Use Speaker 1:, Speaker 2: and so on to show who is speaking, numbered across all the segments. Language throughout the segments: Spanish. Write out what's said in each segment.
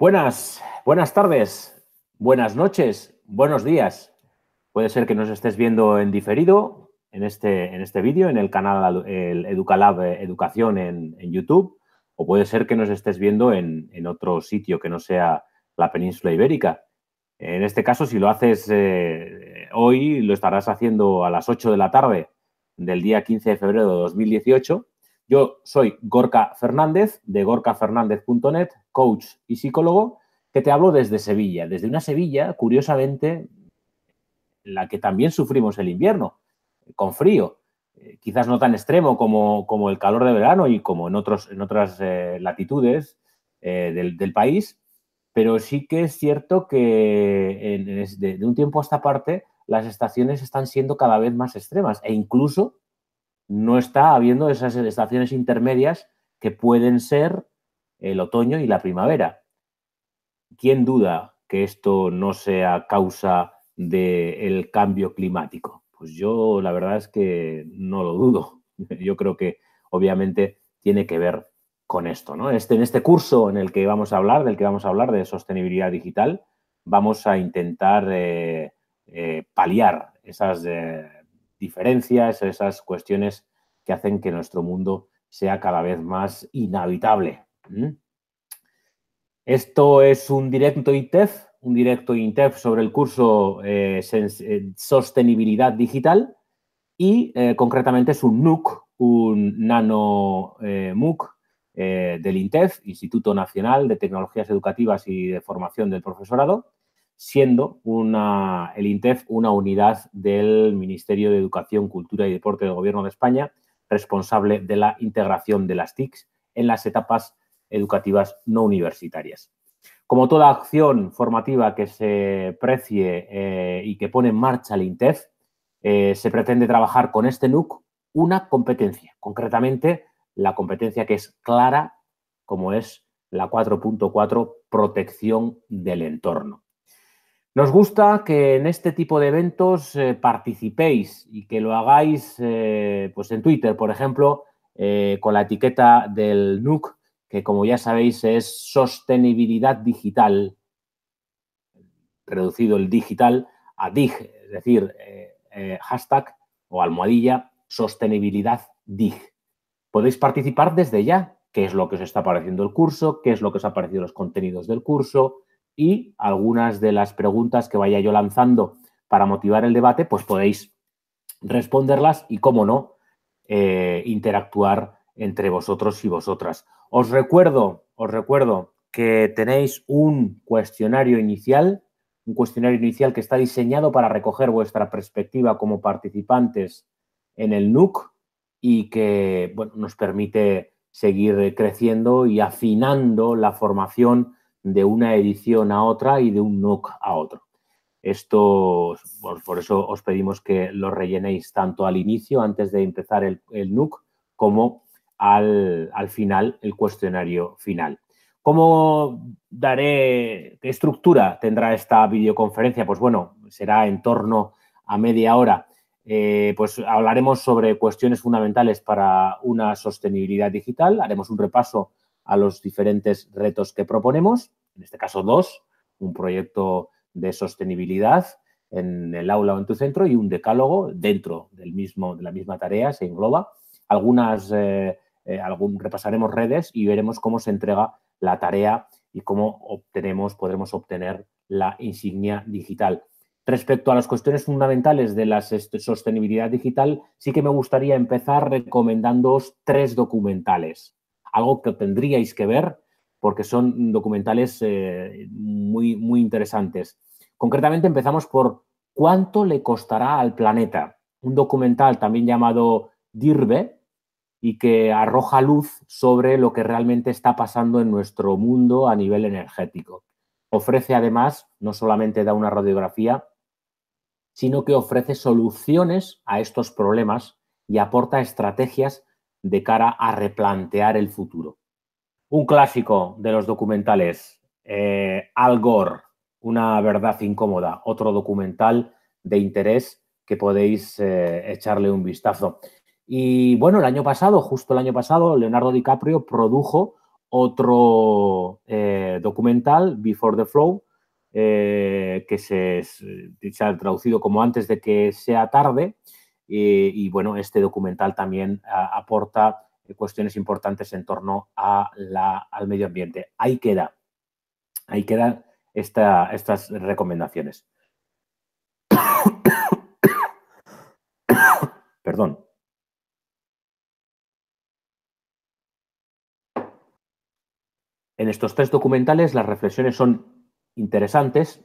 Speaker 1: Buenas, buenas tardes, buenas noches, buenos días. Puede ser que nos estés viendo en diferido en este, en este vídeo, en el canal Educalab Educación en, YouTube, o puede ser que nos estés viendo en, otro sitio que no sea la península ibérica. En este caso, si lo haces eh, hoy, lo estarás haciendo a las 8 de la tarde del día 15 de febrero de 2018 yo soy Gorka Fernández, de gorkafernández.net, coach y psicólogo, que te hablo desde Sevilla, desde una Sevilla, curiosamente, la que también sufrimos el invierno, con frío, eh, quizás no tan extremo como, como, el calor de verano y como en, otros, en otras eh, latitudes eh, del, país, pero sí que es cierto que de un tiempo a esta parte las estaciones están siendo cada vez más extremas e incluso no está habiendo esas estaciones intermedias que pueden ser el otoño y la primavera. ¿Quién duda que esto no sea causa del cambio climático? Pues yo la verdad es que no lo dudo. Yo creo que obviamente tiene que ver con esto. ¿no? Este, en este curso en el que vamos a hablar, del que vamos a hablar de sostenibilidad digital, vamos a intentar eh, eh, paliar esas... Eh, diferencias, esas cuestiones que hacen que nuestro mundo sea cada vez más inhabitable. Esto es un directo INTEF, un directo INTEF sobre el curso eh, eh, Sostenibilidad Digital y eh, concretamente es un NUC, un nano MOOC del INTEF, Instituto Nacional de Tecnologías Educativas y de Formación del Profesorado, siendo el INTEF una unidad del Ministerio de Educación, Cultura y Deporte del Gobierno de España, responsable de la integración de las TICs en las etapas educativas no universitarias. Como toda acción formativa que se precie eh, y que pone en marcha el INTEF, eh, se pretende trabajar con este NUC una competencia, concretamente la competencia que es clara, como es la 4.4, protección del entorno. Nos gusta que en este tipo de eventos eh, participéis y que lo hagáis eh, pues en Twitter, por ejemplo, eh, con la etiqueta del NUC, que como ya sabéis es sostenibilidad digital, reducido el digital a dig, es decir, hashtag o almohadilla sostenibilidad dig. Podéis participar desde ya, qué es lo que os está apareciendo el curso, qué es lo que os ha parecido los contenidos del curso, y algunas de las preguntas que vaya yo lanzando para motivar el debate, pues podéis responderlas y, cómo no, eh, interactuar entre vosotros y vosotras. Os recuerdo, os recuerdo que tenéis un cuestionario inicial, un cuestionario inicial que está diseñado para recoger vuestra perspectiva como participantes en el NUC y que nos permite seguir creciendo y afinando la formación de una edición a otra y de un NUC a otro. Esto, por, eso os pedimos que lo rellenéis tanto al inicio, antes de empezar el, el NUC, como al, final, el cuestionario final. ¿Cómo daré, qué estructura tendrá esta videoconferencia? Pues bueno, será en torno a media hora. Eh, pues hablaremos sobre cuestiones fundamentales para una sostenibilidad digital, haremos un repaso a los diferentes retos que proponemos, en este caso dos, un proyecto de sostenibilidad en el aula o en tu centro y un decálogo dentro mismo, de la misma tarea, se engloba. Algunas, eh, eh, repasaremos redes y veremos cómo se entrega la tarea y cómo obtenemos, podremos obtener la insignia digital. Respecto a las cuestiones fundamentales de la sostenibilidad digital, sí que me gustaría empezar recomendándoos tres documentales algo que tendríais que ver porque son documentales eh, muy, muy interesantes. Concretamente empezamos por cuánto le costará al planeta. Un documental también llamado Dirbe y que arroja luz sobre lo que realmente está pasando en nuestro mundo a nivel energético. Ofrece además, no solamente da una radiografía, sino que ofrece soluciones a estos problemas y aporta estrategias de cara a replantear el futuro. Un clásico de los documentales, eh, Al Gore, Una verdad incómoda, otro documental de interés que podéis eh, echarle un vistazo. Y bueno, el año pasado, justo el año pasado, Leonardo DiCaprio produjo otro eh, documental, Before the Flow, que se, se, ha traducido como antes de que sea tarde, eh, y bueno, este documental también ah, aporta eh, cuestiones importantes en torno al medio ambiente. Ahí queda, ahí quedan estas recomendaciones. Perdón. En estos tres documentales las reflexiones son interesantes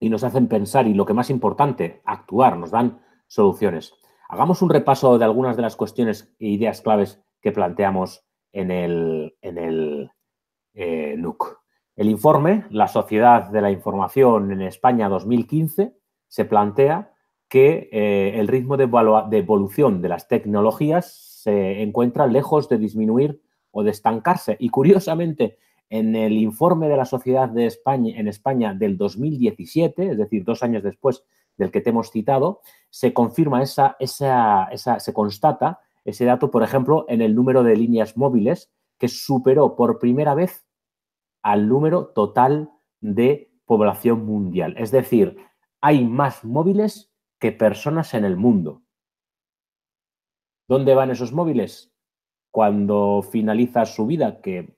Speaker 1: y nos hacen pensar y lo que más importante, actuar, nos dan soluciones. Hagamos un repaso de algunas de las cuestiones e ideas claves que planteamos en el, el eh, NUC. El informe, la Sociedad de la Información en España 2015, se plantea que eh, el ritmo de, de evolución de las tecnologías se encuentra lejos de disminuir o de estancarse. Y curiosamente, en el informe de la Sociedad de España, en España del 2017, es decir, dos años después del que te hemos citado, se confirma esa, se constata ese dato, por ejemplo, en el número de líneas móviles, que superó por primera vez al número total de población mundial. Es decir, hay más móviles que personas en el mundo. ¿Dónde van esos móviles? Cuando finaliza su vida, que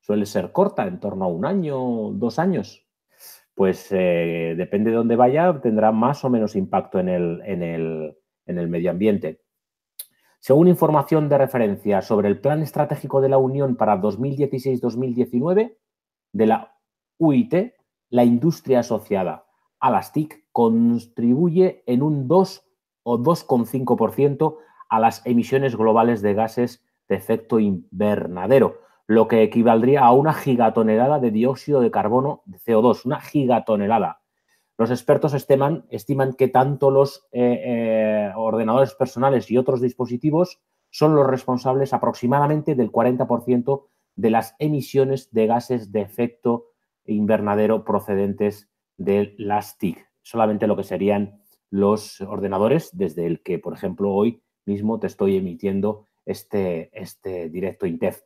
Speaker 1: suele ser corta, en torno a un año, dos años, pues eh, depende de dónde vaya, tendrá más o menos impacto en el, en el medio ambiente. Según información de referencia sobre el Plan Estratégico de la Unión para 2016-2019 de la UIT, la industria asociada a las TIC contribuye en un 2 o 2,5% a las emisiones globales de gases de efecto invernadero lo que equivaldría a una gigatonelada de dióxido de carbono de CO2, una gigatonelada. Los expertos estiman, estiman que tanto los eh, eh, ordenadores personales y otros dispositivos son los responsables aproximadamente del 40% de las emisiones de gases de efecto invernadero procedentes de las TIC. Solamente lo que serían los ordenadores, desde el que, por ejemplo, hoy mismo te estoy emitiendo este, este directo INTEF.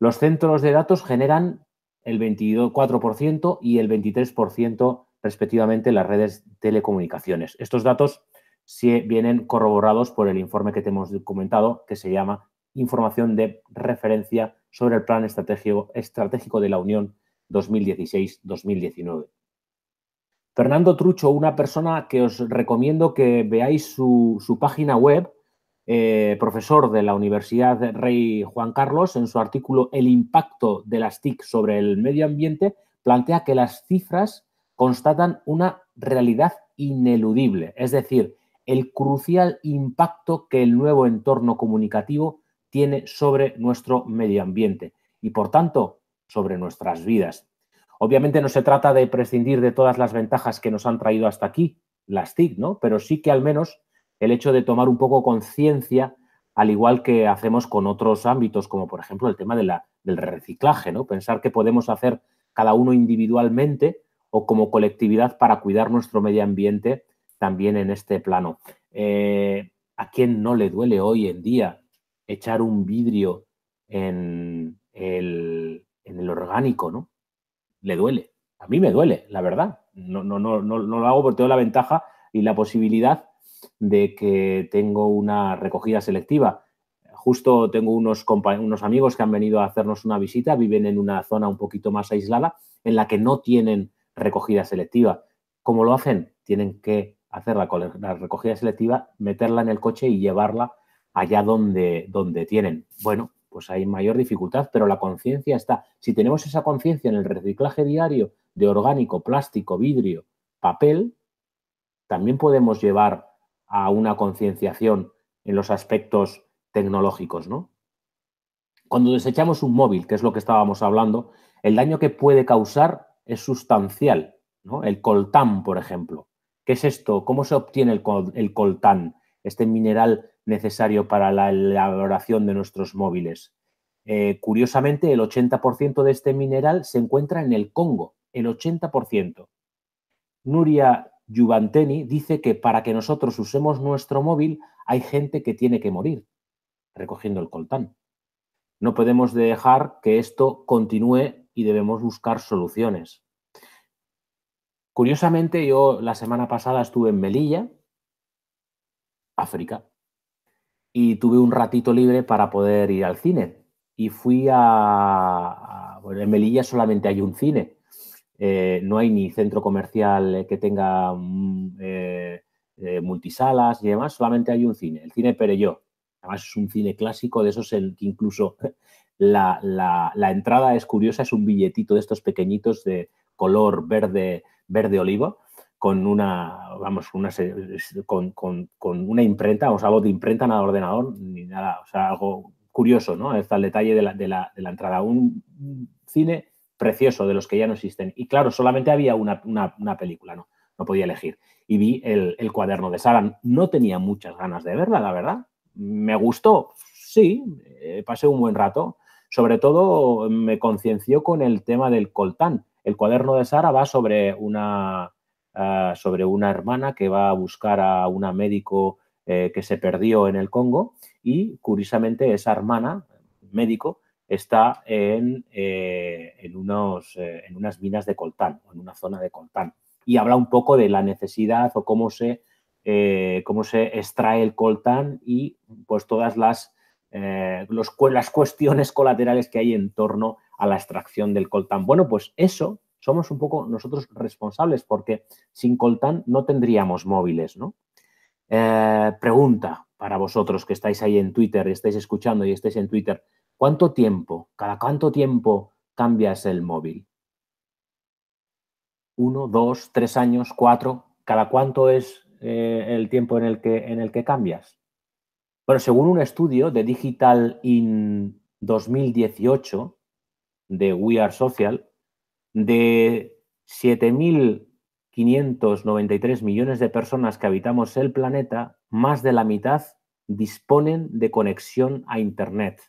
Speaker 1: Los centros de datos generan el 24% y el 23% respectivamente las redes telecomunicaciones. Estos datos vienen corroborados por el informe que te hemos comentado, que se llama Información de referencia sobre el Plan Estratégico, de la Unión 2016-2019. Fernando Trucho, una persona que os recomiendo que veáis su página web, eh, profesor de la Universidad Rey Juan Carlos, en su artículo El impacto de las TIC sobre el medio ambiente, plantea que las cifras constatan una realidad ineludible, es decir, el crucial impacto que el nuevo entorno comunicativo tiene sobre nuestro medio ambiente y, por tanto, sobre nuestras vidas. Obviamente no se trata de prescindir de todas las ventajas que nos han traído hasta aquí las TIC, ¿no? Pero sí que al menos el hecho de tomar un poco conciencia, al igual que hacemos con otros ámbitos, como por ejemplo el tema de la, del reciclaje, ¿no? Pensar que podemos hacer cada uno individualmente o como colectividad para cuidar nuestro medio ambiente también en este plano. Eh, ¿A quién no le duele hoy en día echar un vidrio en el, orgánico, ¿no? Le duele. A mí me duele, la verdad. No, no, no, no, no lo hago porque tengo la ventaja y la posibilidad de que tengo una recogida selectiva. Justo tengo unos, unos amigos que han venido a hacernos una visita, viven en una zona un poquito más aislada en la que no tienen recogida selectiva. ¿Cómo lo hacen? Tienen que hacer la, recogida selectiva, meterla en el coche y llevarla allá donde, donde tienen. Bueno, pues hay mayor dificultad, pero la conciencia está. Si tenemos esa conciencia en el reciclaje diario de orgánico, plástico, vidrio, papel, también podemos llevar a una concienciación en los aspectos tecnológicos, ¿no? Cuando desechamos un móvil, que es lo que estábamos hablando, el daño que puede causar es sustancial, El coltán, por ejemplo. ¿Qué es esto? ¿Cómo se obtiene el, coltán, este mineral necesario para la elaboración de nuestros móviles? Eh, curiosamente, el 80% de este mineral se encuentra en el Congo, el 80%. Nuria Yuvanteni dice que para que nosotros usemos nuestro móvil hay gente que tiene que morir, recogiendo el coltán. No podemos dejar que esto continúe y debemos buscar soluciones. Curiosamente, yo la semana pasada estuve en Melilla, África, y tuve un ratito libre para poder ir al cine. Y fui a bueno, en Melilla solamente hay un cine, eh, no hay ni centro comercial que tenga mm, eh, eh, multisalas y demás, solamente hay un cine, el cine Perelló. Además es un cine clásico de esos en que incluso la, entrada es curiosa, es un billetito de estos pequeñitos de color verde, verde olivo, con una, vamos, una, con, con, una imprenta, o sea, algo de imprenta, nada de ordenador, ni nada, o sea, algo curioso, ¿no? Está el detalle de la, entrada. Un cine precioso de los que ya no existen. Y claro, solamente había una, película, ¿no? No podía elegir. Y vi el, cuaderno de Sara, No tenía muchas ganas de verla, la verdad. Me gustó, sí, eh, pasé un buen rato. Sobre todo me concienció con el tema del coltán. El cuaderno de Sara va sobre una, ah, sobre una hermana que va a buscar a una médico eh, que se perdió en el Congo y curiosamente esa hermana, médico, está en, eh, eh, en, unas minas de coltán, en una zona de coltán. Y habla un poco de la necesidad o cómo se, eh, cómo se extrae el coltán y pues todas las, cuestiones colaterales que hay en torno a la extracción del coltán. Bueno, pues eso somos un poco nosotros responsables porque sin coltán no tendríamos móviles, pregunta para vosotros que estáis ahí en Twitter y estáis escuchando y estáis en Twitter, ¿Cuánto tiempo, cada cuánto tiempo cambias el móvil? ¿Uno, dos, tres años, cuatro? ¿Cada cuánto es eh, el tiempo en el, que, en el que cambias? Bueno, según un estudio de Digital in 2018 de We Are Social, de 7.593 millones de personas que habitamos el planeta, más de la mitad disponen de conexión a Internet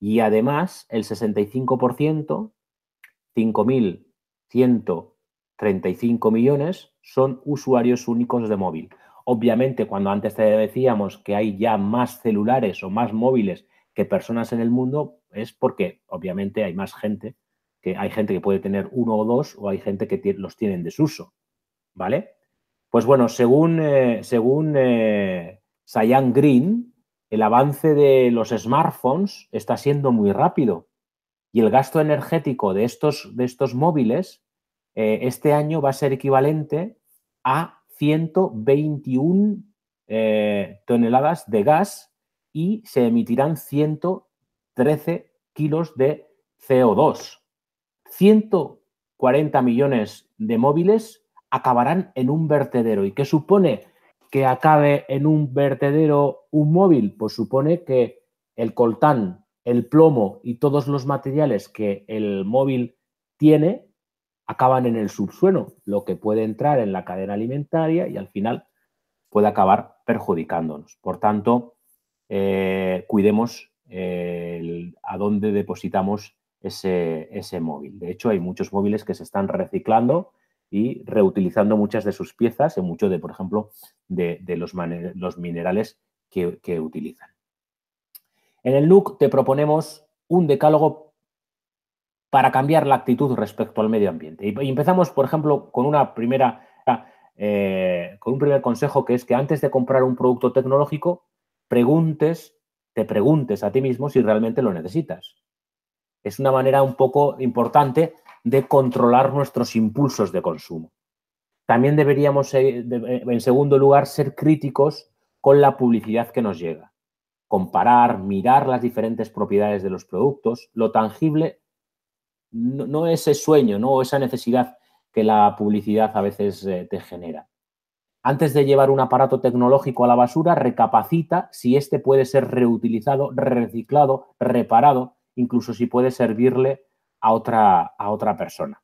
Speaker 1: y además, el 65%, 5.135 millones, son usuarios únicos de móvil. Obviamente, cuando antes te decíamos que hay ya más celulares o más móviles que personas en el mundo, es porque obviamente hay más gente, que hay gente que puede tener uno o dos, o hay gente que los tiene en desuso. ¿Vale? Pues bueno, según, eh, según eh, Green, el avance de los smartphones está siendo muy rápido y el gasto energético de estos, de estos móviles eh, este año va a ser equivalente a 121 eh, toneladas de gas y se emitirán 113 kilos de CO2. 140 millones de móviles acabarán en un vertedero y que supone que acabe en un vertedero un móvil? Pues supone que el coltán, el plomo y todos los materiales que el móvil tiene acaban en el subsuelo, lo que puede entrar en la cadena alimentaria y al final puede acabar perjudicándonos. Por tanto, eh, cuidemos eh, a dónde depositamos ese, ese móvil. De hecho, hay muchos móviles que se están reciclando y reutilizando muchas de sus piezas y mucho de, por ejemplo, de, los, minerales que, utilizan. En el NUC te proponemos un decálogo para cambiar la actitud respecto al medio ambiente. Y empezamos, por ejemplo, con una primera, eh, con un primer consejo que es que antes de comprar un producto tecnológico, preguntes, te preguntes a ti mismo si realmente lo necesitas. Es una manera un poco importante de controlar nuestros impulsos de consumo. También deberíamos, eh, eh, en segundo lugar, ser críticos con la publicidad que nos llega. Comparar, mirar las diferentes propiedades de los productos, lo tangible, no, ese sueño, no esa necesidad que la publicidad a veces eh, te genera. Antes de llevar un aparato tecnológico a la basura, recapacita si éste puede ser reutilizado, reciclado, reparado, incluso si puede servirle a otra, a otra persona.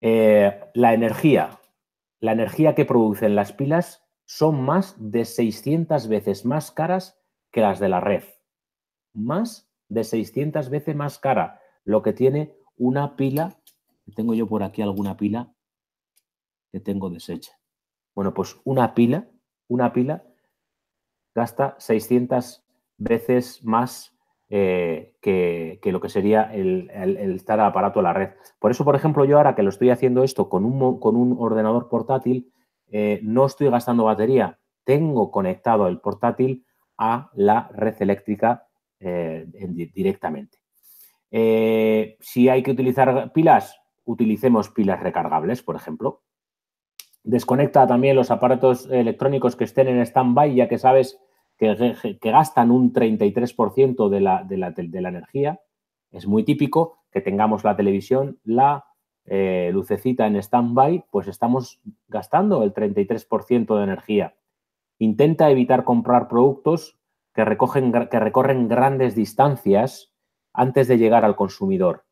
Speaker 1: Eh, la energía, la energía que producen las pilas son más de 600 veces más caras que las de la red. Más de 600 veces más cara lo que tiene una pila. Tengo yo por aquí alguna pila que tengo deshecha. Bueno, pues una pila, una pila gasta 600 veces más eh, que, lo que sería el, estar aparato a la red. Por eso, por ejemplo, yo ahora que lo estoy haciendo esto con un, con un ordenador portátil, eh, no estoy gastando batería, tengo conectado el portátil a la red eléctrica eh, directamente. si hay que utilizar pilas, utilicemos pilas recargables, por ejemplo. Desconecta también los aparatos electrónicos que estén en stand-by, ya que sabes que, gastan un 33% de la, de, la, energía. Es muy típico que tengamos la televisión, la eh, lucecita en stand-by, pues estamos gastando el 33% de energía. Intenta evitar comprar productos que, recogen, que recorren grandes distancias antes de llegar al consumidor.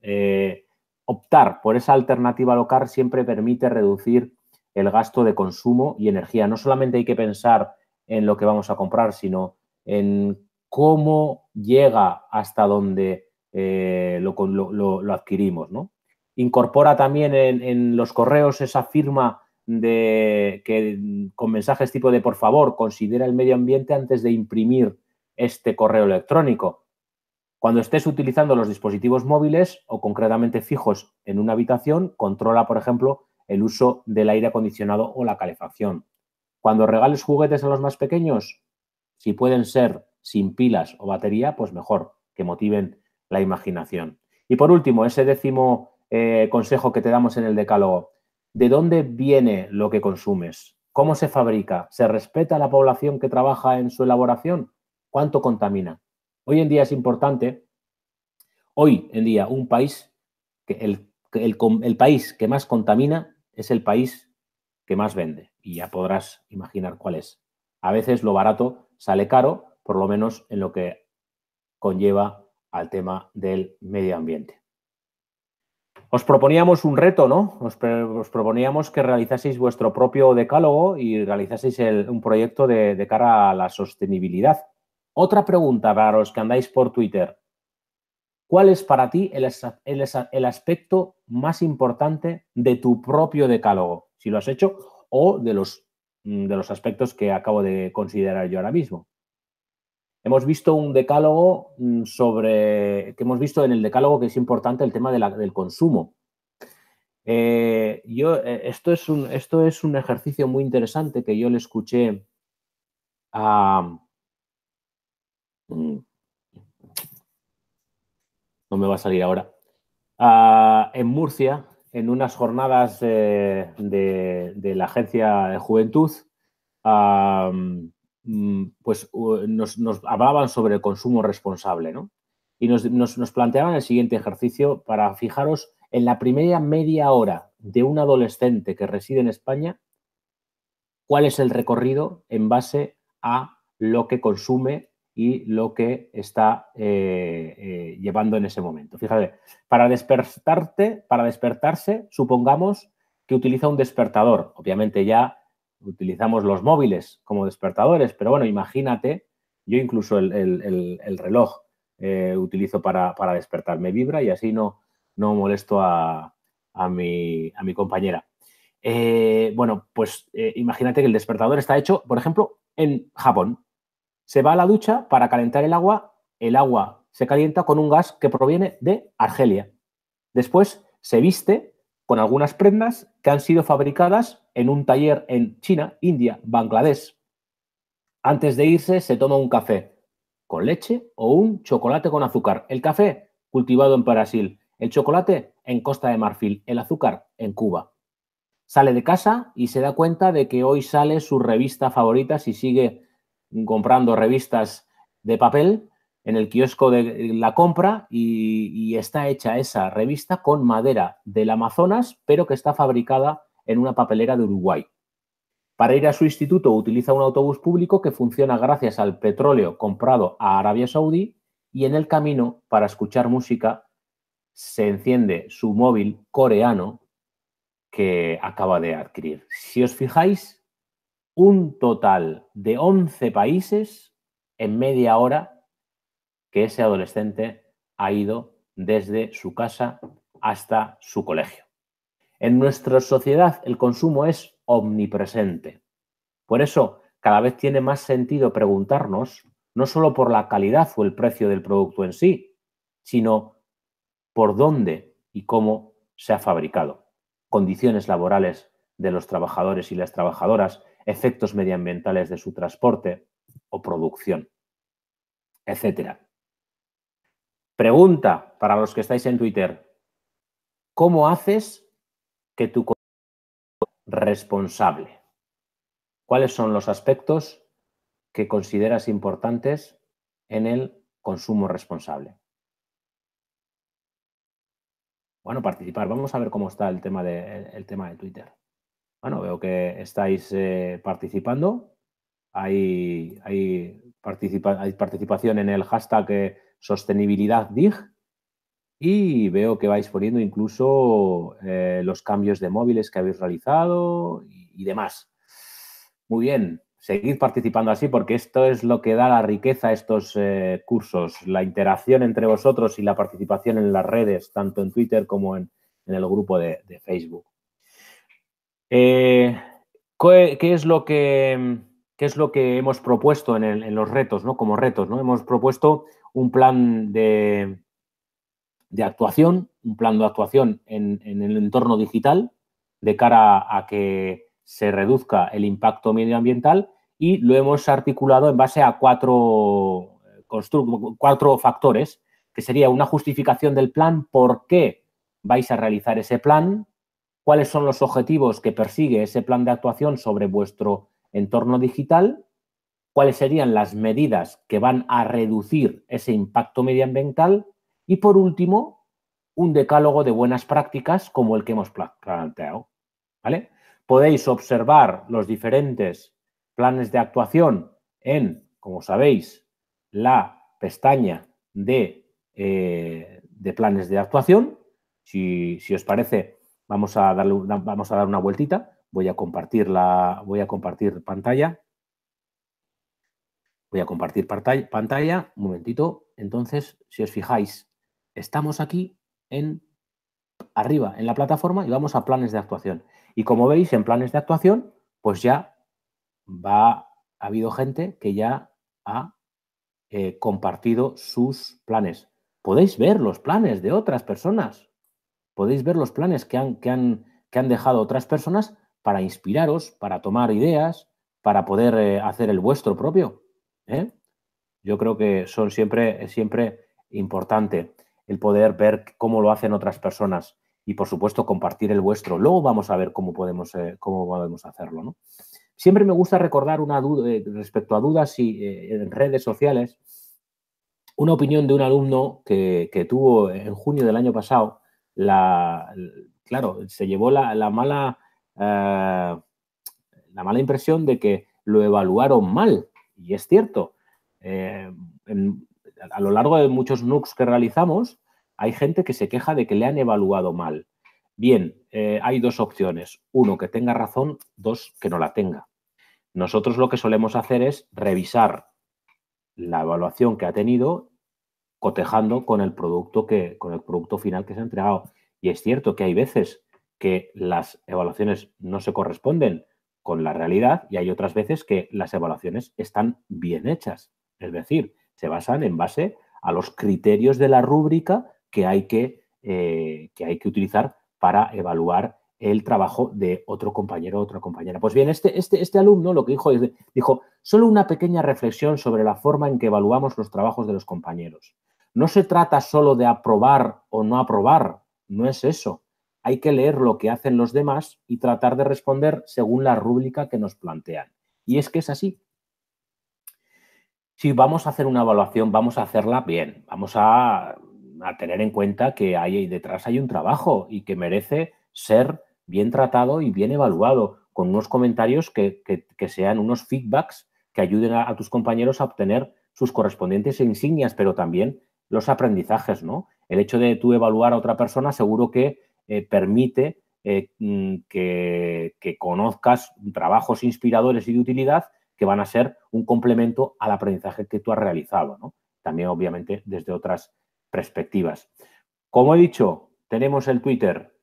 Speaker 1: Eh, optar por esa alternativa local siempre permite reducir el gasto de consumo y energía. No solamente hay que pensar en lo que vamos a comprar, sino en cómo llega hasta donde eh, lo, adquirimos. Incorpora también en, en, los correos esa firma de que con mensajes tipo de por favor, considera el medio ambiente antes de imprimir este correo electrónico. Cuando estés utilizando los dispositivos móviles o concretamente fijos en una habitación, controla, por ejemplo, el uso del aire acondicionado o la calefacción. Cuando regales juguetes a los más pequeños, si pueden ser sin pilas o batería, pues mejor, que motiven la imaginación. Y por último, ese décimo eh, consejo que te damos en el decálogo, ¿de dónde viene lo que consumes? ¿Cómo se fabrica? ¿Se respeta la población que trabaja en su elaboración? ¿Cuánto contamina? Hoy en día es importante, hoy en día un país, el país que más contamina es el país que más vende y ya podrás imaginar cuál es. A veces lo barato sale caro, por lo menos en lo que conlleva al tema del medio ambiente. Os proponíamos un reto, ¿no? Os, proponíamos que realizaseis vuestro propio decálogo y realizaseis un proyecto de, cara a la sostenibilidad. Otra pregunta para los que andáis por Twitter. ¿Cuál es para ti el, aspecto más importante de tu propio decálogo? Si lo has hecho o mm, de los, aspectos que acabo de considerar yo ahora mismo. Hemos visto un decálogo mm, sobre, que hemos visto en el decálogo que es importante el tema del consumo. Eh, yo, eh, esto, es un, esto es un ejercicio muy interesante que yo le escuché a... Mm, no me va a salir ahora. en Murcia, en unas jornadas eh, de, la Agencia de Juventud, mm, pues nos, hablaban sobre el consumo responsable, Y nos, nos, planteaban el siguiente ejercicio para fijaros en la primera media hora de un adolescente que reside en España, cuál es el recorrido en base a lo que consume y lo que está eh, eh, llevando en ese momento. Fíjate, para despertarte, para despertarse, supongamos que utiliza un despertador. Obviamente ya utilizamos los móviles como despertadores, pero bueno, imagínate, yo incluso el, reloj eh, utilizo para, despertarme, vibra y así no, no molesto a mi, compañera. bueno, pues imagínate que el despertador está hecho, por ejemplo, en Japón se va a la ducha para calentar el agua. El agua se calienta con un gas que proviene de Argelia. Después se viste con algunas prendas que han sido fabricadas en un taller en China, India, Bangladesh. Antes de irse se toma un café con leche o un chocolate con azúcar. El café cultivado en Brasil, el chocolate en Costa de Marfil, el azúcar en Cuba. Sale de casa y se da cuenta de que hoy sale su revista favorita si sigue comprando revistas de papel en el kiosco de la compra y, y, está hecha esa revista con madera del Amazonas, pero que está fabricada en una papelera de Uruguay. Para ir a su instituto utiliza un autobús público que funciona gracias al petróleo comprado a Arabia Saudí y en el camino, para escuchar música, se enciende su móvil coreano que acaba de adquirir. Si os fijáis, un total de 11 países en media hora que ese adolescente ha ido desde su casa hasta su colegio. En nuestra sociedad el consumo es omnipresente. Por eso cada vez tiene más sentido preguntarnos no solo por la calidad o el precio del producto en sí, sino por dónde y cómo se ha fabricado, condiciones laborales de los trabajadores y las trabajadoras efectos medioambientales de su transporte o producción, etcétera. Pregunta para los que estáis en Twitter. ¿Cómo haces que tu consumo responsable? ¿Cuáles son los aspectos que consideras importantes en el consumo responsable? Bueno, participar. Vamos a ver cómo está el tema el tema de Twitter. Bueno, veo que estáis eh, participando. Hay, participación en el hashtag eh, #sostenibilidaddig y veo que vais poniendo incluso eh, los cambios de móviles que habéis realizado y, demás. Muy bien, seguid participando así porque esto es lo que da la riqueza a estos cursos, la interacción entre vosotros y la participación en las redes, tanto en Twitter como en, el grupo de Facebook. Eh, ¿qué, es lo que, es lo que hemos propuesto en, los retos, ¿no? como retos? ¿no? Hemos propuesto un plan de, actuación, un plan de actuación en, en, el entorno digital de cara a que se reduzca el impacto medioambiental y lo hemos articulado en base a cuatro, eh, cuatro factores, que sería una justificación del plan, por qué vais a realizar ese plan, cuáles son los objetivos que persigue ese plan de actuación sobre vuestro entorno digital, cuáles serían las medidas que van a reducir ese impacto medioambiental y, por último, un decálogo de buenas prácticas como el que hemos planteado. ¿vale? Podéis observar los diferentes planes de actuación en, como sabéis, la pestaña de, eh, de planes de actuación. Si, si os parece, Vamos a, darle vamos a dar una vueltita. Voy a compartir la, voy a compartir pantalla. Voy a compartir pantalla, Un momentito. Entonces, si os fijáis, estamos aquí en arriba en la plataforma y vamos a planes de actuación. Y como veis, en planes de actuación, pues ya va, ha habido gente que ya ha eh, compartido sus planes. Podéis ver los planes de otras personas podéis ver los planes que han, que han, que han dejado otras personas para inspiraros, para tomar ideas, para poder eh, hacer el vuestro propio. ¿eh? Yo creo que son siempre, siempre importante el poder ver cómo lo hacen otras personas y, por supuesto, compartir el vuestro. Luego vamos a ver cómo podemos, eh, cómo podemos hacerlo. Siempre me gusta recordar una duda, respecto a dudas y en redes sociales, una opinión de un alumno que tuvo en junio del año pasado la, claro, se llevó la, mala, eh, la mala impresión de que lo evaluaron mal, y es cierto. Eh, a lo largo de muchos NUCs que realizamos, hay gente que se queja de que le han evaluado mal. Bien, eh, hay dos opciones. Uno, que tenga razón. Dos, que no la tenga. Nosotros lo que solemos hacer es revisar la evaluación que ha tenido cotejando con el producto que, con el producto final que se ha entregado. Y es cierto que hay veces que las evaluaciones no se corresponden con la realidad y hay otras veces que las evaluaciones están bien hechas. Es decir, se basan en base a los criterios de la rúbrica que hay que, eh, que hay que utilizar para evaluar el trabajo de otro compañero o otra compañera. Pues bien, este, este, este alumno lo que dijo es, dijo, solo una pequeña reflexión sobre la forma en que evaluamos los trabajos de los compañeros. No se trata solo de aprobar o no aprobar, no es eso. Hay que leer lo que hacen los demás y tratar de responder según la rúbrica que nos plantean. Y es que es así. Si vamos a hacer una evaluación, vamos a hacerla bien, vamos a, tener en cuenta que ahí, detrás hay un trabajo y que merece ser bien tratado y bien evaluado, con unos comentarios que, sean unos feedbacks que ayuden a tus compañeros a obtener sus correspondientes insignias, pero también los aprendizajes, ¿no? El hecho de tú evaluar a otra persona seguro que eh, permite eh, mm, que, que, conozcas trabajos inspiradores y de utilidad que van a ser un complemento al aprendizaje que tú has realizado, ¿no? También, obviamente, desde otras perspectivas. Como he dicho, tenemos el Twitter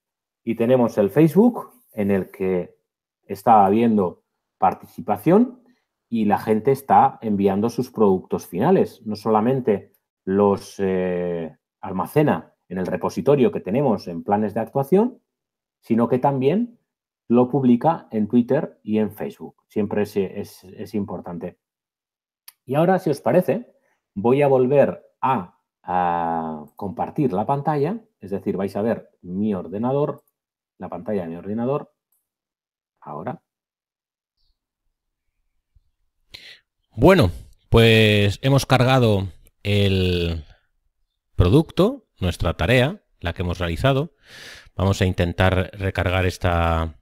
Speaker 1: y tenemos el Facebook, en el que está habiendo participación y la gente está enviando sus productos finales, no solamente los eh, almacena en el repositorio que tenemos en planes de actuación, sino que también lo publica en Twitter y en Facebook. Siempre es, importante. Y ahora, si os parece, voy a volver a, a compartir la pantalla, es decir, vais a ver mi ordenador, la pantalla de mi ordenador, ahora. Bueno, pues hemos cargado el producto, nuestra tarea, la que hemos realizado. Vamos a intentar recargar esta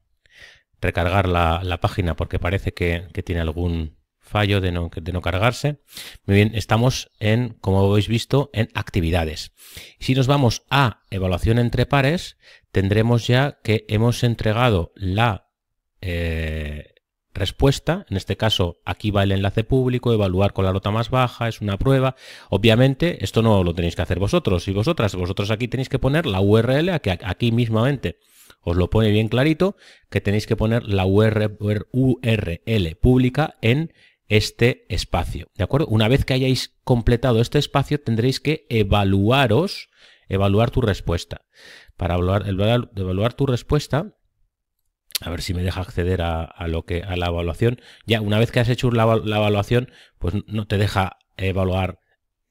Speaker 1: recargar la, página porque parece que, tiene algún fallo de no, de no cargarse. Muy bien, estamos en, como habéis visto, en actividades. Si nos vamos a evaluación entre pares, tendremos ya que hemos entregado la, eh, respuesta. En este caso, aquí va el enlace público, evaluar con la nota más baja, es una prueba. Obviamente, esto no lo tenéis que hacer vosotros y vosotras. Vosotros aquí tenéis que poner la URL, que aquí mismamente os lo pone bien clarito, que tenéis que poner la URL, pública en este espacio. ¿De acuerdo? Una vez que hayáis completado este espacio, tendréis que evaluaros, evaluar tu respuesta. Para evaluar, evaluar tu respuesta, a ver si me deja acceder a, lo que a la evaluación. Ya una vez que has hecho la, evaluación, pues no te deja evaluar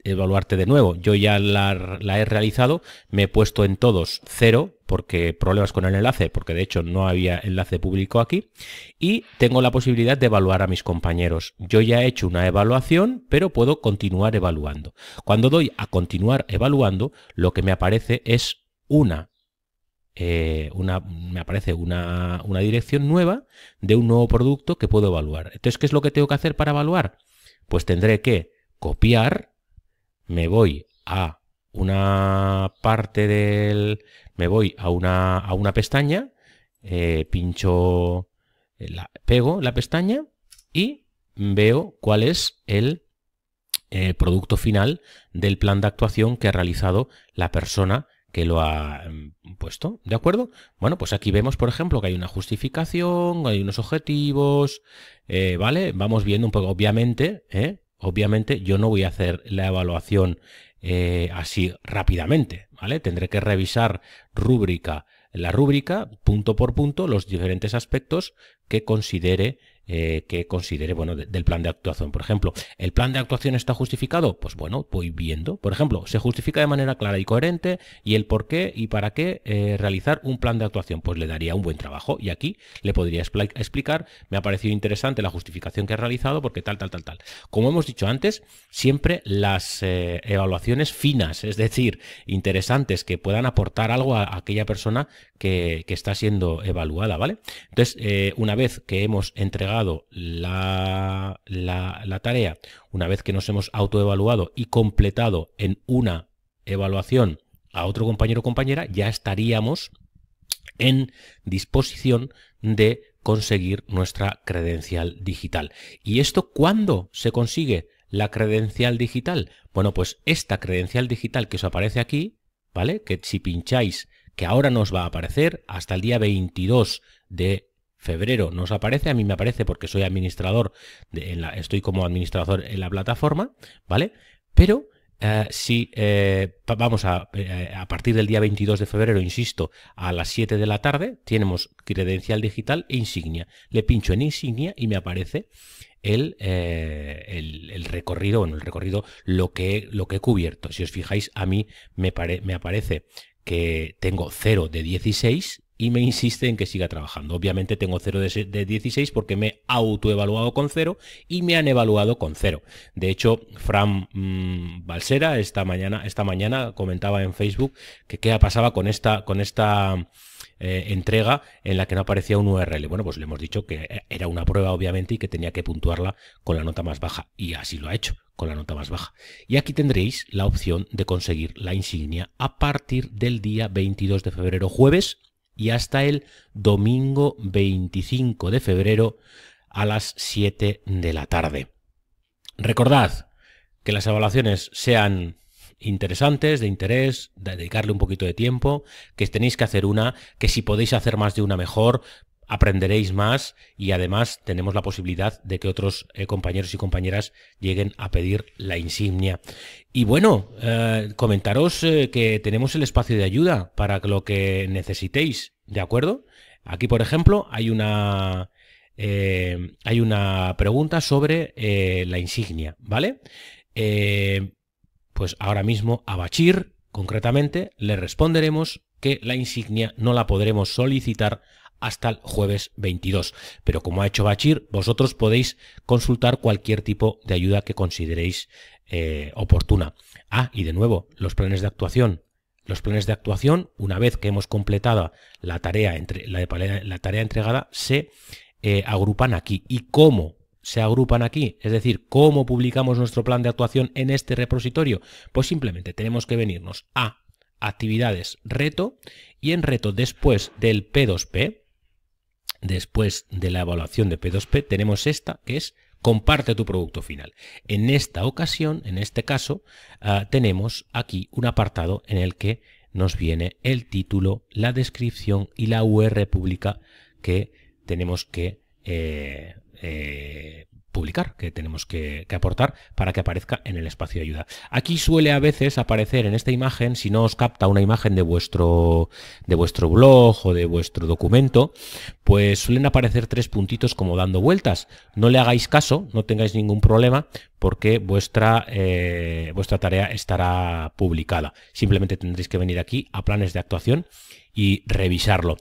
Speaker 1: evaluarte de nuevo. Yo ya la, la, he realizado, me he puesto en todos cero, porque problemas con el enlace, porque de hecho no había enlace público aquí, y tengo la posibilidad de evaluar a mis compañeros. Yo ya he hecho una evaluación, pero puedo continuar evaluando. Cuando doy a continuar evaluando, lo que me aparece es una eh, una, me aparece una, dirección nueva de un nuevo producto que puedo evaluar. Entonces, ¿qué es lo que tengo que hacer para evaluar? Pues tendré que copiar, me voy a una parte del... me voy a una, pestaña, eh, pincho, eh, pego la pestaña y veo cuál es el producto final del plan de actuación que ha realizado la persona que lo ha em, puesto. ¿De acuerdo? Bueno, pues aquí vemos, por ejemplo, que hay una justificación, hay unos objetivos, eh, ¿vale? Vamos viendo un poco, obviamente, ¿eh? obviamente yo no voy a hacer la evaluación eh, así rápidamente, ¿vale? Tendré que revisar rúbrica, la rúbrica, punto por punto, los diferentes aspectos que considere eh, que considere, bueno, del plan de actuación. Por ejemplo, ¿el plan de actuación está justificado? Pues bueno, voy viendo. Por ejemplo, se justifica de manera clara y coherente y el por qué y para qué eh, realizar un plan de actuación. Pues le daría un buen trabajo y aquí le podría explicar, me ha parecido interesante la justificación que ha realizado porque tal, tal, tal, tal. Como hemos dicho antes, siempre las eh, evaluaciones finas, es decir, interesantes que puedan aportar algo a, aquella persona que, que, está siendo evaluada, ¿vale? Entonces, una vez que hemos entregado la, la, la tarea, una vez que nos hemos autoevaluado y completado en una evaluación a otro compañero o compañera, ya estaríamos en disposición de conseguir nuestra credencial digital. ¿Y esto cuándo se consigue la credencial digital? Bueno, pues esta credencial digital que os aparece aquí, ¿vale? Que si pincháis, que ahora nos va a aparecer hasta el día 22 de febrero nos aparece, a mí me aparece porque soy administrador, de, en la, estoy como administrador en la plataforma, ¿vale? Pero eh, si eh, vamos a, eh, a partir del día 22 de febrero, insisto, a las 7 de la tarde, tenemos credencial digital e insignia. Le pincho en insignia y me aparece el, el, recorrido, en el recorrido, lo que, lo que he cubierto. Si os fijáis, a mí me, me aparece que tengo 0 de 16 y me insiste en que siga trabajando. Obviamente tengo 0 de 16 porque me autoevaluado con 0 y me han evaluado con 0. De hecho, Fran mm, Balsera esta mañana, esta mañana comentaba en Facebook que qué pasaba con esta, con esta eh, entrega en la que no aparecía un URL. Bueno, pues le hemos dicho que eh, era una prueba, obviamente, y que tenía que puntuarla con la nota más baja. Y así lo ha hecho con la nota más baja. Y aquí tendréis la opción de conseguir la insignia a partir del día 22 de febrero, jueves, y hasta el domingo 25 de febrero a las 7 de la tarde. Recordad que las evaluaciones sean interesantes, de interés, dedicarle un poquito de tiempo, que tenéis que hacer una, que si podéis hacer más de una mejor, aprenderéis más y además tenemos la posibilidad de que otros eh, compañeros y compañeras lleguen a pedir la insignia. Y bueno, eh, comentaros eh, que tenemos el espacio de ayuda para lo que necesitéis, ¿de acuerdo? Aquí, por ejemplo, hay una, hay una pregunta sobre la insignia, ¿vale? pues ahora mismo a Bachir, concretamente, le responderemos que la insignia no la podremos solicitar hasta el jueves 22. Pero como ha hecho Bachir, vosotros podéis consultar cualquier tipo de ayuda que consideréis eh, oportuna. Ah, y de nuevo, los planes de actuación. Los planes de actuación, una vez que hemos completado la tarea, entre, la, tarea entregada, se eh, agrupan aquí. ¿Y cómo? se agrupan aquí, es decir, cómo publicamos nuestro plan de actuación en este repositorio, pues simplemente tenemos que venirnos a actividades reto y en reto después del P2P, Después de la evaluación de P2P tenemos esta que es comparte tu producto final. En esta ocasión, en este caso, ah, tenemos aquí un apartado en el que nos viene el título, la descripción y la UR pública que tenemos que eh, eh, publicar, que tenemos que, aportar para que aparezca en el espacio de ayuda. Aquí suele a veces aparecer en esta imagen, si no os capta una imagen de vuestro, de vuestro blog o de vuestro documento, pues suelen aparecer tres puntitos como dando vueltas. No le hagáis caso, no tengáis ningún problema, porque vuestra, eh, vuestra tarea estará publicada. Simplemente tendréis que venir aquí a planes de actuación y revisarlo.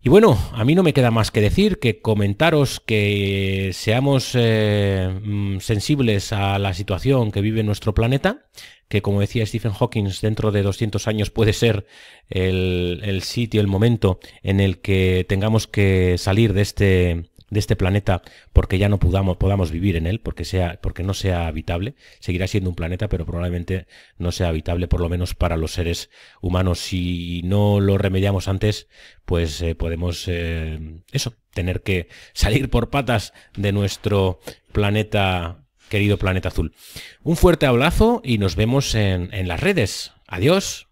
Speaker 1: Y bueno, a mí no me queda más que decir que comentaros que seamos eh, mm, sensibles a la situación que vive nuestro planeta, que como decía Stephen Hawking, dentro de 200 años puede ser el, sitio, el momento en el que tengamos que salir de este, de este planeta porque ya no podamos, podamos vivir en él, porque, sea, porque no sea habitable. Seguirá siendo un planeta, pero probablemente no sea habitable, por lo menos para los seres humanos. Si no lo remediamos antes, pues eh, podemos, eh, eso, tener que salir por patas de nuestro planeta querido planeta azul. Un fuerte abrazo y nos vemos en, las redes. Adiós.